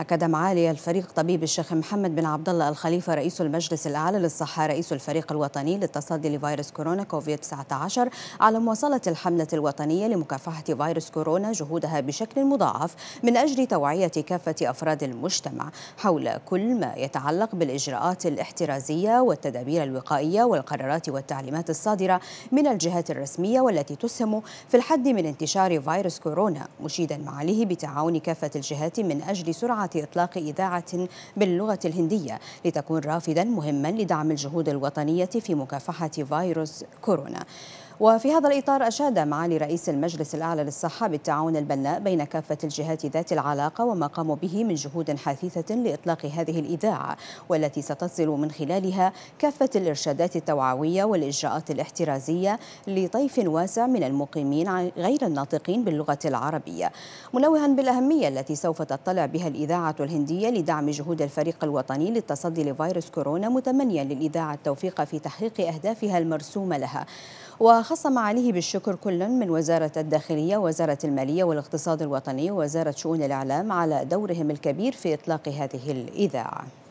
أكد معالي الفريق طبيب الشيخ محمد بن عبد الله الخليفة رئيس المجلس الأعلى للصحة رئيس الفريق الوطني للتصدي لفيروس كورونا كوفيد 19 على مواصلة الحملة الوطنية لمكافحة فيروس كورونا جهودها بشكل مضاعف من أجل توعية كافة أفراد المجتمع حول كل ما يتعلق بالإجراءات الاحترازية والتدابير الوقائية والقرارات والتعليمات الصادرة من الجهات الرسمية والتي تسهم في الحد من انتشار فيروس كورونا مشيدا معاليه بتعاون كافة الجهات من أجل سرعة إطلاق إذاعة باللغة الهندية لتكون رافدا مهما لدعم الجهود الوطنية في مكافحة فيروس كورونا وفي هذا الإطار أشاد معالي رئيس المجلس الأعلى للصحة بالتعاون البناء بين كافة الجهات ذات العلاقة وما قاموا به من جهود حثيثة لإطلاق هذه الإذاعة والتي ستصل من خلالها كافة الإرشادات التوعوية والإجراءات الاحترازية لطيف واسع من المقيمين غير الناطقين باللغة العربية منوها بالأهمية التي سوف تطلع بها الإذاعة الهندية لدعم جهود الفريق الوطني للتصدي لفيروس كورونا متمنيا للإذاعة التوفيق في تحقيق أهدافها المرسومة لها خصم عليه بالشكر كل من وزارة الداخلية وزارة المالية والاقتصاد الوطني ووزارة شؤون الإعلام على دورهم الكبير في إطلاق هذه الإذاعة